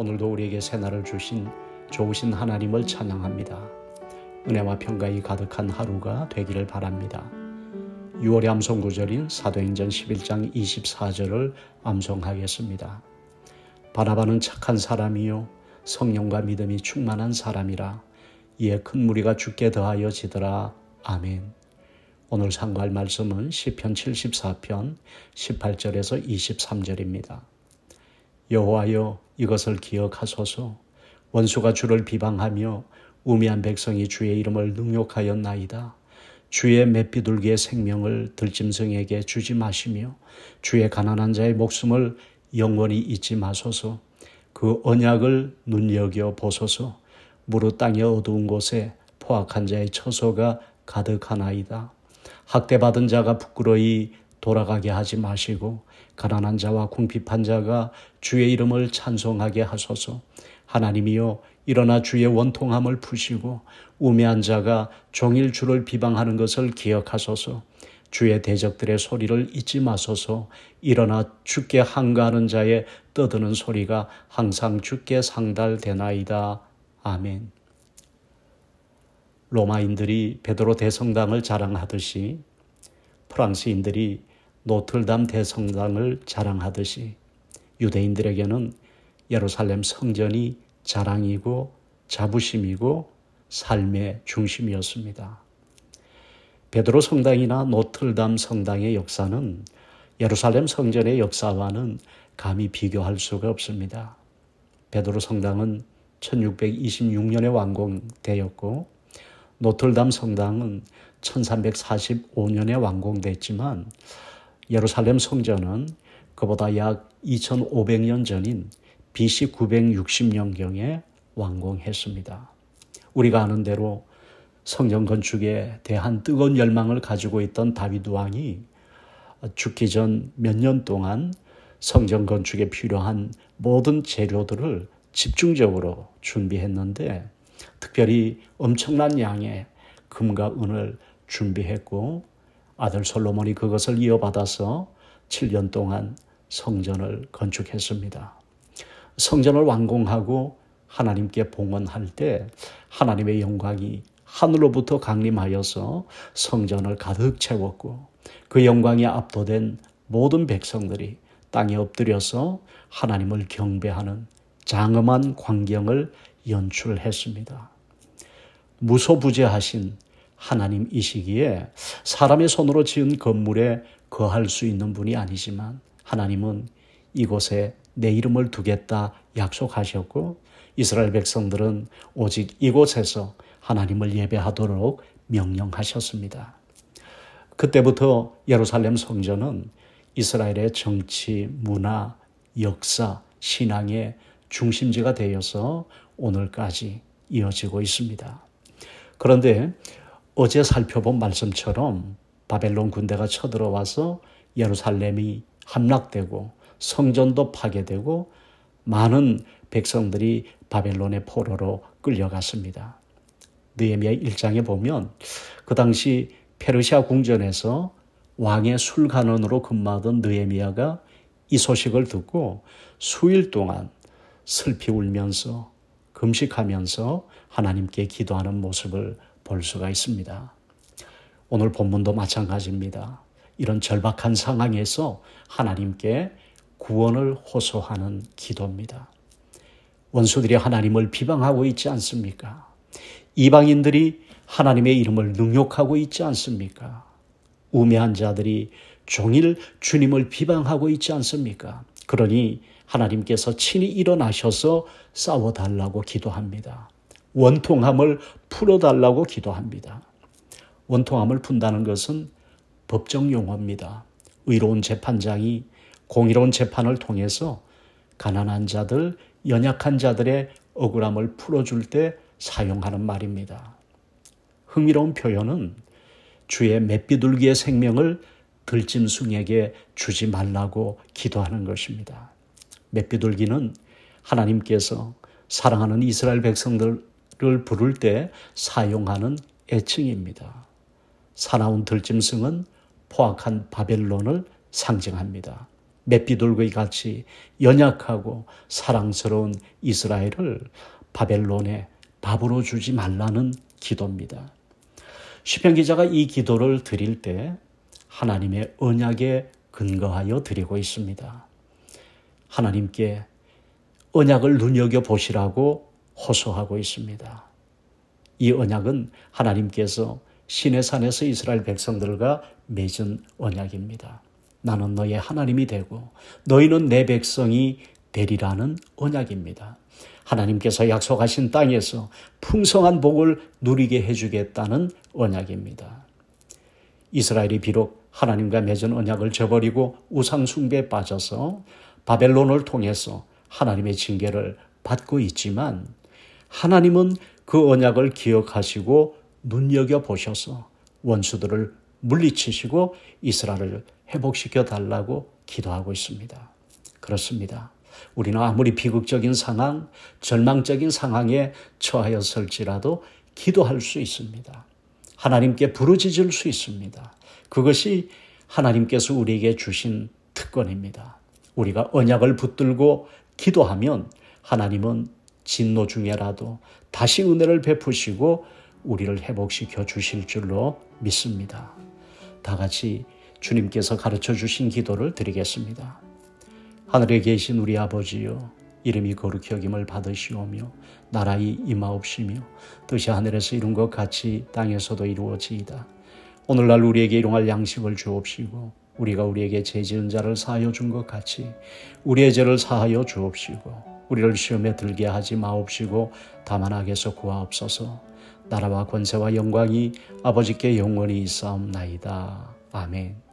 오늘도 우리에게 새날을 주신 좋으신 하나님을 찬양합니다. 은혜와 평가이 가득한 하루가 되기를 바랍니다. 6월의 암송구절인 사도행전 11장 24절을 암송하겠습니다. 바나바는 착한 사람이요 성령과 믿음이 충만한 사람이라 이에 큰 무리가 죽게 더하여 지더라. 아멘. 오늘 상고할 말씀은 시편 74편 18절에서 23절입니다. 여호와여 이것을 기억하소서 원수가 주를 비방하며 우미한 백성이 주의 이름을 능욕하였나이다. 주의 맷비둘기의 생명을 들짐승에게 주지 마시며 주의 가난한 자의 목숨을 영원히 잊지 마소서 그 언약을 눈여겨 보소서 무릇 땅의 어두운 곳에 포악한 자의 처소가 가득하나이다. 학대받은 자가 부끄러이 돌아가게 하지 마시고 가난한 자와 궁핍한 자가 주의 이름을 찬송하게 하소서. 하나님이여 일어나 주의 원통함을 푸시고 우매한 자가 종일 주를 비방하는 것을 기억하소서. 주의 대적들의 소리를 잊지 마소서 일어나 죽게 한가하는 자의 떠드는 소리가 항상 죽게 상달되나이다. 아멘. 로마인들이 베드로 대성당을 자랑하듯이 프랑스인들이 노틀담 대성당을 자랑하듯이 유대인들에게는 예루살렘 성전이 자랑이고 자부심이고 삶의 중심이었습니다. 베드로 성당이나 노틀담 성당의 역사는 예루살렘 성전의 역사와는 감히 비교할 수가 없습니다. 베드로 성당은 1626년에 완공되었고 노틀담 성당은 1345년에 완공됐지만 예루살렘 성전은 그보다 약 2500년 전인 BC 960년경에 완공했습니다. 우리가 아는 대로 성전 건축에 대한 뜨거운 열망을 가지고 있던 다윗 왕이 죽기 전 몇 년 동안 성전 건축에 필요한 모든 재료들을 집중적으로 준비했는데 특별히 엄청난 양의 금과 은을 준비했고 아들 솔로몬이 그것을 이어받아서 7년 동안 성전을 건축했습니다. 성전을 완공하고 하나님께 봉헌할 때 하나님의 영광이 하늘로부터 강림하여서 성전을 가득 채웠고 그 영광에 압도된 모든 백성들이 땅에 엎드려서 하나님을 경배하는 장엄한 광경을 연출했습니다. 무소부재하신 하나님이시기에 사람의 손으로 지은 건물에 거할 수 있는 분이 아니지만 하나님은 이곳에 내 이름을 두겠다 약속하셨고 이스라엘 백성들은 오직 이곳에서 하나님을 예배하도록 명령하셨습니다. 그때부터 예루살렘 성전은 이스라엘의 정치, 문화, 역사, 신앙의 중심지가 되어서 오늘까지 이어지고 있습니다. 그런데 어제 살펴본 말씀처럼 바벨론 군대가 쳐들어와서 예루살렘이 함락되고 성전도 파괴되고 많은 백성들이 바벨론의 포로로 끌려갔습니다. 느헤미야 1장에 보면 그 당시 페르시아 궁전에서 왕의 술간원으로 근무하던 느헤미야가 이 소식을 듣고 수일 동안 슬피 울면서 금식하면서 하나님께 기도하는 모습을 볼 수가 있습니다. 오늘 본문도 마찬가지입니다. 이런 절박한 상황에서 하나님께 구원을 호소하는 기도입니다. 원수들이 하나님을 비방하고 있지 않습니까? 이방인들이 하나님의 이름을 능욕하고 있지 않습니까? 우매한 자들이 종일 주님을 비방하고 있지 않습니까? 그러니 하나님께서 친히 일어나셔서 싸워달라고 기도합니다. 원통함을 풀어달라고 기도합니다. 원통함을 푼다는 것은 법정 용어입니다. 의로운 재판장이 공의로운 재판을 통해서 가난한 자들, 연약한 자들의 억울함을 풀어줄 때 사용하는 말입니다. 흥미로운 표현은 주의 맷비둘기의 생명을 들짐승에게 주지 말라고 기도하는 것입니다. 맷비둘기는 하나님께서 사랑하는 이스라엘 백성들 를 부를 때 사용하는 애칭입니다. 사나운 들짐승은 포악한 바벨론을 상징합니다. 맷비돌기 같이 연약하고 사랑스러운 이스라엘을 바벨론에 밥으로 주지 말라는 기도입니다. 시편 기자가 이 기도를 드릴 때 하나님의 언약에 근거하여 드리고 있습니다. 하나님께 언약을 눈여겨 보시라고 호소하고 있습니다. 이 언약은 하나님께서 신의 산에서 이스라엘 백성들과 맺은 언약입니다. 나는 너의 하나님이 되고 너희는 내 백성이 되리라는 언약입니다. 하나님께서 약속하신 땅에서 풍성한 복을 누리게 해주겠다는 언약입니다. 이스라엘이 비록 하나님과 맺은 언약을 저버리고 우상숭배에 빠져서 바벨론을 통해서 하나님의 징계를 받고 있지만 하나님은 그 언약을 기억하시고 눈여겨 보셔서 원수들을 물리치시고 이스라엘을 회복시켜 달라고 기도하고 있습니다. 그렇습니다. 우리는 아무리 비극적인 상황, 절망적인 상황에 처하였을지라도 기도할 수 있습니다. 하나님께 부르짖을 수 있습니다. 그것이 하나님께서 우리에게 주신 특권입니다. 우리가 언약을 붙들고 기도하면 하나님은 진노 중에라도 다시 은혜를 베푸시고 우리를 회복시켜 주실 줄로 믿습니다. 다 같이 주님께서 가르쳐 주신 기도를 드리겠습니다. 하늘에 계신 우리 아버지요. 이름이 거룩히 여김을 받으시오며 나라의 임하옵시며 뜻이 하늘에서 이룬 것 같이 땅에서도 이루어지이다. 오늘날 우리에게 일용할 양식을 주옵시고 우리가 우리에게 죄 지은 자를 사하여 준 것 같이 우리의 죄를 사하여 주옵시고 우리를 시험에 들게 하지 마옵시고 다만 악에서 구하옵소서. 나라와 권세와 영광이 아버지께 영원히 있사옵나이다. 아멘.